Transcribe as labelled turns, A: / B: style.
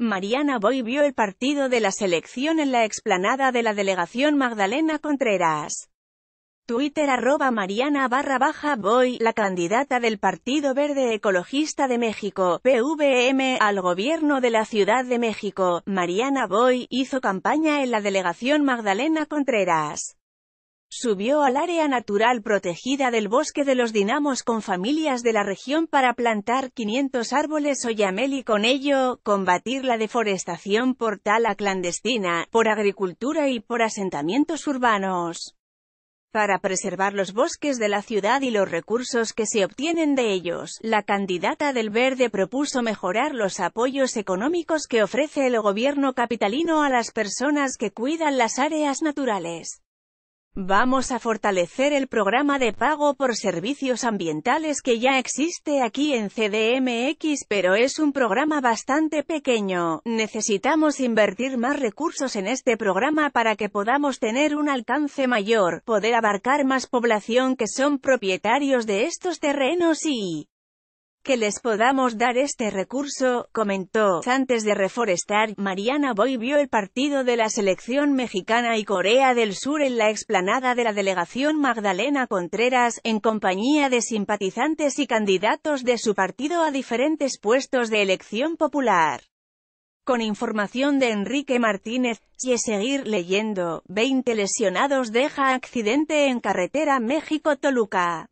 A: Mariana Boy vio el partido de la selección en la explanada de la delegación Magdalena Contreras. Twitter arroba Mariana barra baja Boy, la candidata del Partido Verde Ecologista de México, PVM, al gobierno de la Ciudad de México, Mariana Boy, hizo campaña en la delegación Magdalena Contreras. Subió al área natural protegida del bosque de los dinamos con familias de la región para plantar 500 árboles oyamel y con ello, combatir la deforestación por tala clandestina, por agricultura y por asentamientos urbanos. Para preservar los bosques de la ciudad y los recursos que se obtienen de ellos, la candidata del Verde propuso mejorar los apoyos económicos que ofrece el gobierno capitalino a las personas que cuidan las áreas naturales. Vamos a fortalecer el programa de pago por servicios ambientales que ya existe aquí en CDMX pero es un programa bastante pequeño. Necesitamos invertir más recursos en este programa para que podamos tener un alcance mayor, poder abarcar más población que son propietarios de estos terrenos y que les podamos dar este recurso, comentó. Antes de reforestar, Mariana Boy vio el partido de la selección mexicana y Corea del Sur en la explanada de la delegación Magdalena Contreras, en compañía de simpatizantes y candidatos de su partido a diferentes puestos de elección popular. Con información de Enrique Martínez, y seguir leyendo, 20 lesionados deja accidente en carretera México-Toluca.